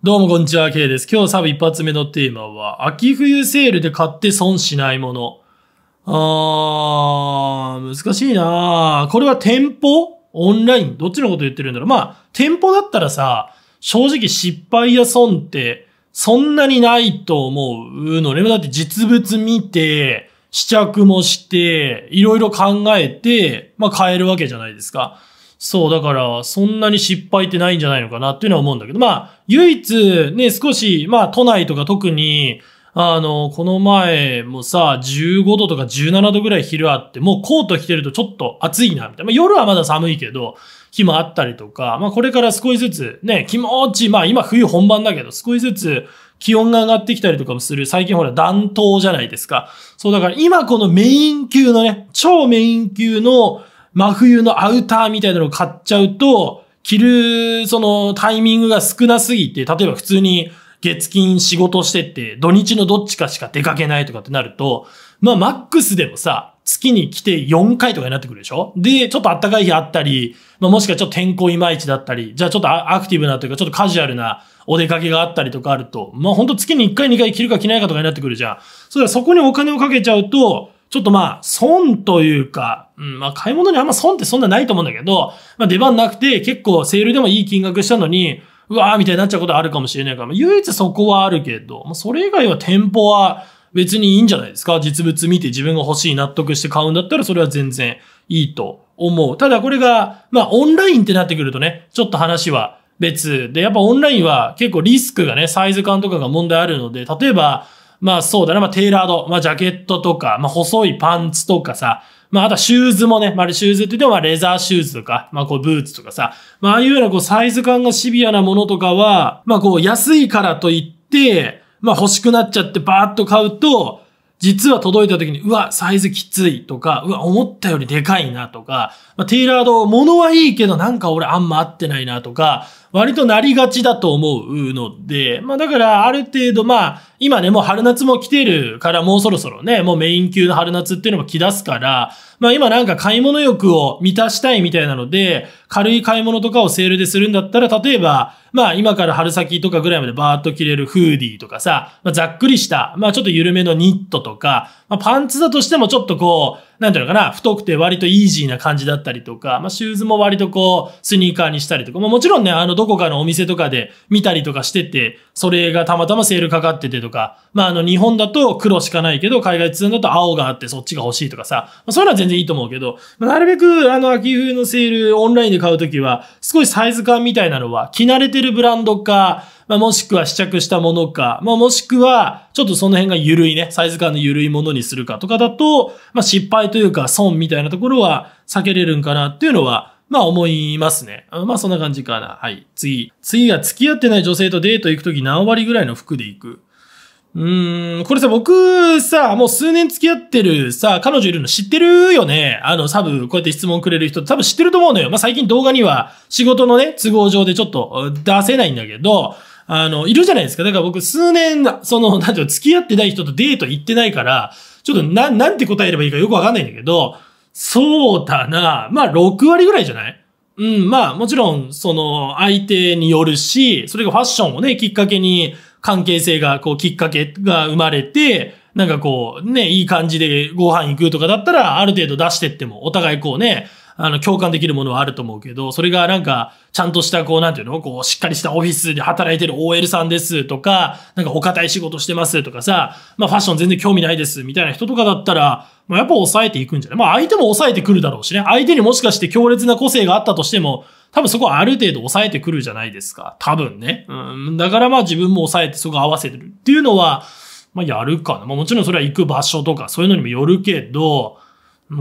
どうもこんにちは、K です。今日サブ一発目のテーマは、秋冬セールで買って損しないもの。あー、難しいなこれは店舗オンラインどっちのこと言ってるんだろうまあ、店舗だったらさ、正直失敗や損ってそんなにないと思うのね。だって実物見て、試着もして、いろいろ考えて、まあ買えるわけじゃないですか。そう、だから、そんなに失敗ってないんじゃないのかなっていうのは思うんだけど、まあ、唯一ね、少し、まあ、都内とか特に、あの、この前もさ、15度とか17度ぐらい昼あって、もうコート着てるとちょっと暑いな、みたいな。まあ、夜はまだ寒いけど、日もあったりとか、まあこれから少しずつね、気持ち、まあ今冬本番だけど、少しずつ気温が上がってきたりとかもする、最近ほら暖冬じゃないですか。そうだから今このメイン級のね、超メイン級の真冬のアウターみたいなのを買っちゃうと、着る、その、タイミングが少なすぎて、例えば普通に月金仕事してって、土日のどっちかしか出かけないとかってなると、まあ、マックスでもさ、月に来て4回とかになってくるでしょで、ちょっと暖かい日あったり、まあ、もしくはちょっと天候いまいちだったり、じゃあちょっとアクティブなというか、ちょっとカジュアルなお出かけがあったりとかあると、まあ、ほんと月に1回2回着るか着ないかとかになってくるじゃん。それそこにお金をかけちゃうと、ちょっとまあ、損というか、うん、まあ買い物にあんま損ってそんなないと思うんだけど、まあ出番なくて結構セールでもいい金額したのに、うわーみたいになっちゃうことあるかもしれないから、唯一そこはあるけど、まあそれ以外は店舗は別にいいんじゃないですか実物見て自分が欲しい納得して買うんだったらそれは全然いいと思う。ただこれが、まあオンラインってなってくるとね、ちょっと話は別で、やっぱオンラインは結構リスクがね、サイズ感とかが問題あるので、例えば、まあそうだな、まあテイラード、まあジャケットとか、まあ細いパンツとかさ、まああとはシューズもね、まあシューズって言ってもまあレザーシューズとか、まあこうブーツとかさ、まあああいうようなこうサイズ感がシビアなものとかは、まあこう安いからといって、まあ欲しくなっちゃってバーッと買うと、実は届いた時に、うわ、サイズきついとか、うわ、思ったよりでかいなとか、まあ、テイラード、物はいいけどなんか俺あんま合ってないなとか、割となりがちだと思うので、まあだからある程度まあ、今ね、もう春夏も来てるから、もうそろそろね、もうメイン級の春夏っていうのも来だすから、まあ今なんか買い物欲を満たしたいみたいなので、軽い買い物とかをセールでするんだったら、例えば、まあ今から春先とかぐらいまでバーッと着れるフーディーとかさ、まあざっくりした、まあちょっと緩めのニットとか、まあパンツだとしてもちょっとこう、なんていうのかな、太くて割とイージーな感じだったりとか、まあ、シューズも割とこう、スニーカーにしたりとか、まあ、もちろんね、あの、どこかのお店とかで見たりとかしてて、それがたまたまセールかかっててとか、まあ、あの、日本だと黒しかないけど、海外通だと青があってそっちが欲しいとかさ、まあ、そういうのは全然いいと思うけど、まあ、なるべく、あの、秋冬のセール、オンラインで買うときは、少しサイズ感みたいなのは、着慣れてるブランドか、まあ、もしくは試着したものか、まあ、もしくは、ちょっとその辺が緩いね、サイズ感の緩いものにするかとかだと、まあ、失敗というか損みたいなところは避けれるんかなっていうのは、まあ思いますね。まあそんな感じかな。はい。次。次が付き合ってない女性とデート行くとき何割ぐらいの服で行くうーん、これさ、僕さ、もう数年付き合ってるさ、彼女いるの知ってるよねあの、サブ、こうやって質問くれる人、多分知ってると思うのよ。まあ、最近動画には仕事のね、都合上でちょっと出せないんだけど、あの、いるじゃないですか。だから僕、数年、その、なんていうの、付き合ってない人とデート行ってないから、ちょっとな、なんて答えればいいかよくわかんないんだけど、そうだな、まあ、6割ぐらいじゃないうん、まあ、もちろん、その、相手によるし、それがファッションをね、きっかけに、関係性が、こう、きっかけが生まれて、なんかこう、ね、いい感じでご飯行くとかだったら、ある程度出してっても、お互いこうね、あの、共感できるものはあると思うけど、それがなんか、ちゃんとした、こう、なんていうのこう、しっかりしたオフィスで働いてる OL さんですとか、なんかお堅い仕事してますとかさ、まあファッション全然興味ないですみたいな人とかだったら、まあやっぱ抑えていくんじゃないまあ相手も抑えてくるだろうしね。相手にもしかして強烈な個性があったとしても、多分そこはある程度抑えてくるじゃないですか。多分ね。うん。だからまあ自分も抑えてそこ合わせてるっていうのは、まあやるかな。まあもちろんそれは行く場所とかそういうのにもよるけど、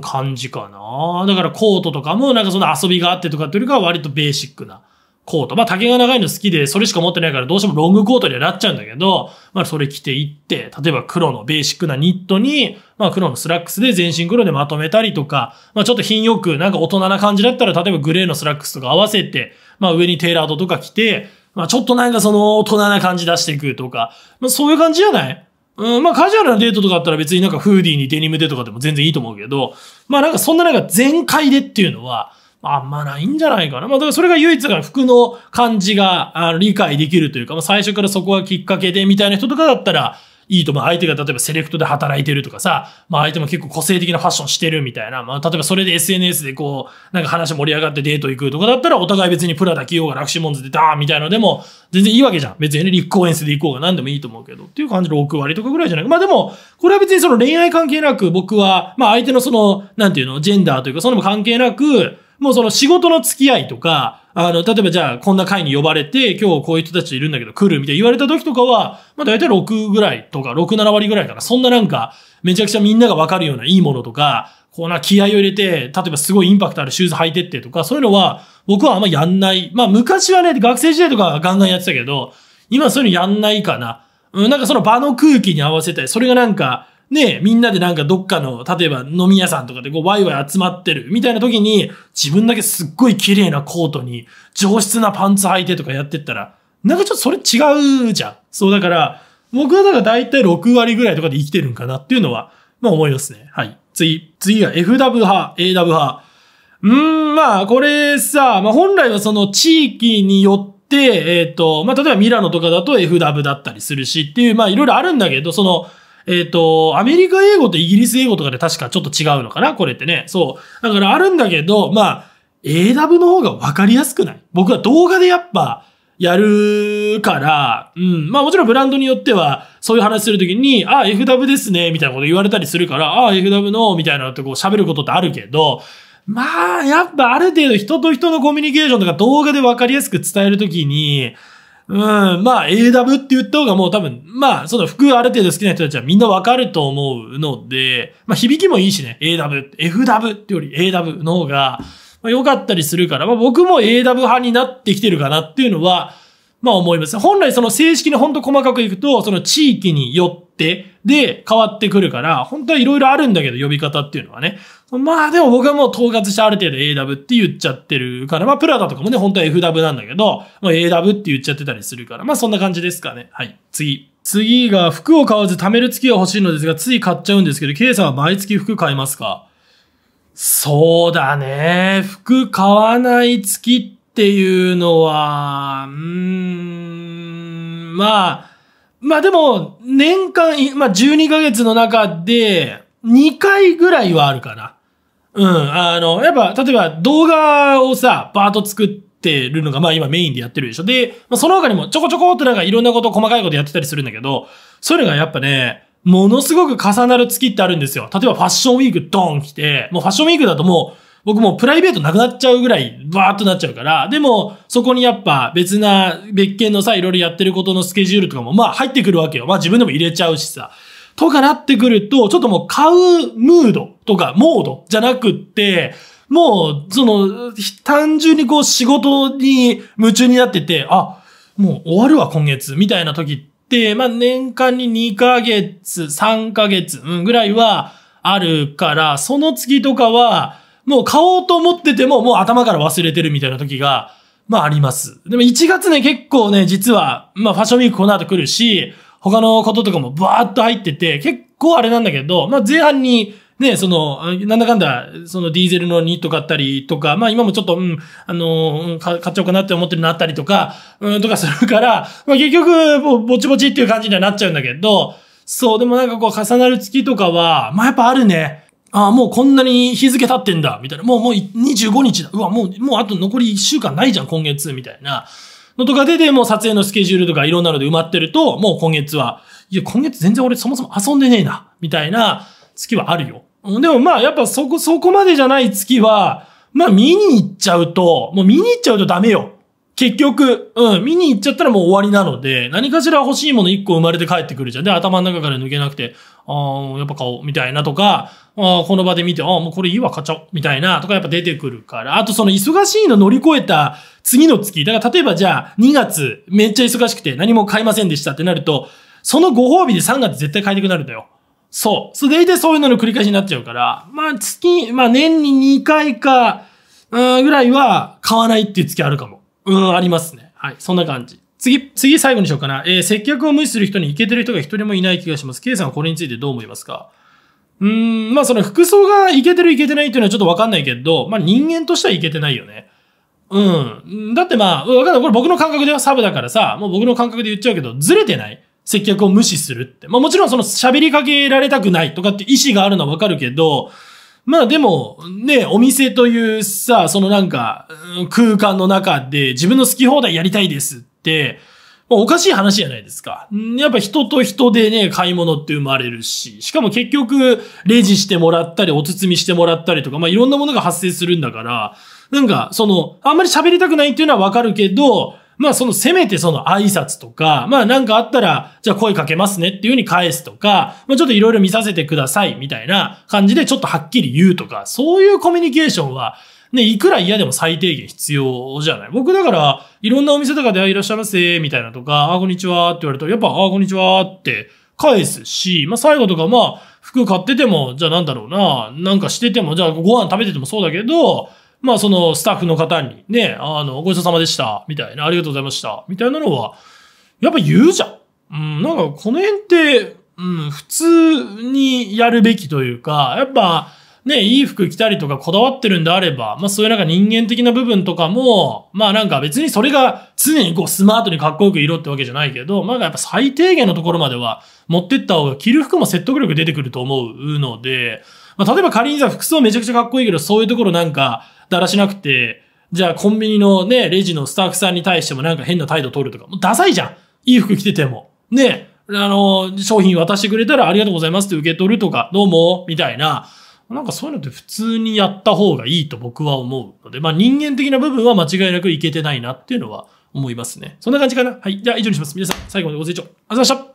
感じかな。だからコートとかもなんかその遊びがあってとかっていうよりかは割とベーシックなコート。まあ丈が長いの好きでそれしか持ってないからどうしてもロングコートにはなっちゃうんだけど、まあそれ着ていって、例えば黒のベーシックなニットに、まあ黒のスラックスで全身黒でまとめたりとか、まあちょっと品よくなんか大人な感じだったら例えばグレーのスラックスとか合わせて、まあ上にテーラードとか着て、まあちょっとなんかその大人な感じ出していくとか、まあそういう感じじゃないうん、まあカジュアルなデートとかあったら別になんかフーディーにデニムでとかでも全然いいと思うけど、まあなんかそんななんか全開でっていうのは、あんまないんじゃないかな。まあ、だからそれが唯一だから服の感じが理解できるというか、まあ、最初からそこがきっかけでみたいな人とかだったら、いいと思う。相手が例えばセレクトで働いてるとかさ、まあ相手も結構個性的なファッションしてるみたいな、まあ例えばそれで SNS でこう、なんか話盛り上がってデート行くとかだったら、お互い別にプラダ着ようがラクシモンズでダーみたいなのでも、全然いいわけじゃん。別にね、立候演出で行こうが何でもいいと思うけど、っていう感じの6割とかぐらいじゃないまあでも、これは別にその恋愛関係なく、僕は、まあ相手のその、なんていうの、ジェンダーというか、そのも関係なく、もうその仕事の付き合いとか、あの、例えばじゃあ、こんな会に呼ばれて、今日こういう人たちいるんだけど来るみたいな言われた時とかは、まあ大体6ぐらいとか、6、7割ぐらいかな。そんななんか、めちゃくちゃみんながわかるようないいものとか、こうな気合を入れて、例えばすごいインパクトあるシューズ履いてってとか、そういうのは僕はあんまやんない。まあ昔はね、学生時代とかガンガンやってたけど、今そういうのやんないかな。うん、なんかその場の空気に合わせて、それがなんか、ね、みんなでなんかどっかの、例えば飲み屋さんとかでこうワイワイ集まってるみたいな時に、自分だけすっごい綺麗なコートに、上質なパンツ履いてとかやってったら、なんかちょっとそれ違うじゃん。そうだから、僕はだから大体6割ぐらいとかで生きてるんかなっていうのは、まあ思いますね。はい。次、次が FW 派、AW 派。うーん、まあこれさ、まあ本来はその地域によって、えっ、ー、と、まあ、例えばミラノとかだと FW だったりするしっていう、まあ、いろいろあるんだけど、その、えっ、ー、と、アメリカ英語とイギリス英語とかで確かちょっと違うのかなこれってね。そう。だからあるんだけど、まあ、AW の方がわかりやすくない僕は動画でやっぱ、やるから、うん。まあもちろんブランドによっては、そういう話するときに、あ、FW ですね、みたいなこと言われたりするから、あ、FW の、みたいなとこ喋ることってあるけど、まあ、やっぱある程度人と人のコミュニケーションとか動画でわかりやすく伝えるときに、うん、まあ AW って言った方がもう多分、まあその服ある程度好きな人たちはみんなわかると思うので、まあ響きもいいしね、AW、FW ってより AW の方がまあ、良かったりするから、まあ僕も AW 派になってきてるかなっていうのは、まあ思います。本来その正式にほんと細かくいくと、その地域によって、で、変わってくるから、本当はいろいろあるんだけど、呼び方っていうのはね。まあでも僕はもう統括してある程度 AW って言っちゃってるから、まあプラダとかもね、本当は FW なんだけど、まあ AW って言っちゃってたりするから、まあそんな感じですかね。はい、次。次が、服を買わず貯める月が欲しいのですが、つい買っちゃうんですけど、K さんは毎月服買いますかそうだね。服買わない月って、っていうのは、うん、まあ、まあでも、年間、まあ12ヶ月の中で、2回ぐらいはあるかな。うん、あの、やっぱ、例えば動画をさ、バートと作って、るのが、まあ今メインでやってるでしょ。で、まあ、その他にもちょこちょこってなんかいろんなこと細かいことやってたりするんだけど、それがやっぱね、ものすごく重なる月ってあるんですよ。例えばファッションウィークドン来て、もうファッションウィークだともう、僕もプライベートなくなっちゃうぐらい、バーっとなっちゃうから、でも、そこにやっぱ別な、別件のさ、いろいろやってることのスケジュールとかも、まあ入ってくるわけよ。まあ自分でも入れちゃうしさ。とかなってくると、ちょっともう買うムードとかモードじゃなくって、もう、その、単純にこう仕事に夢中になってて、あ、もう終わるわ今月、みたいな時って、まあ年間に2ヶ月、3ヶ月、うん、ぐらいはあるから、その次とかは、もう買おうと思ってても、もう頭から忘れてるみたいな時が、まああります。でも1月ね、結構ね、実は、まあファッションウィークこの後来るし、他のこととかもバーっと入ってて、結構あれなんだけど、まあ前半に、ね、その、なんだかんだ、そのディーゼルのニット買ったりとか、まあ今もちょっと、うん、あの、買っちゃおうかなって思ってるのあったりとか、うん、とかするから、まあ結局、ぼちぼちっていう感じにはなっちゃうんだけど、そう、でもなんかこう重なる月とかは、まあやっぱあるね。ああ、もうこんなに日付経ってんだ、みたいな。もうもう25日だ。うわ、もう、もうあと残り1週間ないじゃん、今月、みたいな。のとかで、で、も撮影のスケジュールとかいろんなので埋まってると、もう今月は、いや、今月全然俺そもそも遊んでねえな、みたいな月はあるよ。でもまあ、やっぱそこ、そこまでじゃない月は、まあ見に行っちゃうと、もう見に行っちゃうとダメよ。結局、うん、見に行っちゃったらもう終わりなので、何かしら欲しいもの1個生まれて帰ってくるじゃん。で、頭の中から抜けなくて、ああ、やっぱ買おう、みたいなとか、あこの場で見て、ああ、もうこれいいわ、買っちゃおう、みたいなとかやっぱ出てくるから。あとその忙しいの乗り越えた次の月。だから例えばじゃあ、2月、めっちゃ忙しくて何も買いませんでしたってなると、そのご褒美で3月絶対買いたくなるんだよ。そう。そでいてそういうのの繰り返しになっちゃうから、まあ月、まあ年に2回か、うん、ぐらいは買わないっていう月あるかも。うん、ありますね。はい、そんな感じ。次、次最後にしようかな。えー、接客を無視する人にイケてる人が一人もいない気がします。K さんはこれについてどう思いますかうん、まあその服装がイケてるイケてないっていうのはちょっとわかんないけど、まあ人間としてはいけてないよね。うん。だってまあ、わかんない。これ僕の感覚ではサブだからさ、もう僕の感覚で言っちゃうけど、ずれてない接客を無視するって。まあもちろんその喋りかけられたくないとかって意思があるのはわかるけど、まあでも、ね、お店というさ、そのなんか、空間の中で自分の好き放題やりたいですって、まあ、おかしい話じゃないですか。やっぱ人と人でね、買い物って生まれるし、しかも結局、レジしてもらったり、お包みしてもらったりとか、まあいろんなものが発生するんだから、なんか、その、あんまり喋りたくないっていうのはわかるけど、まあそのせめてその挨拶とか、まあなんかあったら、じゃあ声かけますねっていう風に返すとか、まあちょっといろいろ見させてくださいみたいな感じでちょっとはっきり言うとか、そういうコミュニケーションは、ね、いくら嫌でも最低限必要じゃない僕だから、いろんなお店とかで、あ、いらっしゃいませ、みたいなとか、あ、こんにちはって言われると、やっぱ、あ、こんにちはって返すし、まあ最後とか、まあ、服買ってても、じゃあなんだろうな、なんかしてても、じゃあご飯食べててもそうだけど、まあそのスタッフの方にね、あの、ごちそうさまでした、みたいな、ありがとうございました、みたいなのは、やっぱ言うじゃん。うん、なんかこの辺って、うん、普通にやるべきというか、やっぱ、ね、いい服着たりとかこだわってるんであれば、まあそういうなんか人間的な部分とかも、まあなんか別にそれが常にこうスマートにかっこよく色ってわけじゃないけど、まあやっぱ最低限のところまでは持ってった方が着る服も説得力出てくると思うので、まあ、例えば仮にさ、服装めちゃくちゃかっこいいけど、そういうところなんか、だらしなくて、じゃあコンビニのね、レジのスタッフさんに対してもなんか変な態度取るとか、もうダサいじゃん。いい服着てても。ね、あの、商品渡してくれたらありがとうございますって受け取るとか、どうも、みたいな。なんかそういうのって普通にやった方がいいと僕は思うので、まあ人間的な部分は間違いなくいけてないなっていうのは思いますね。そんな感じかな。はい。じゃあ以上にします。皆さん、最後までご清聴ありがとうございました。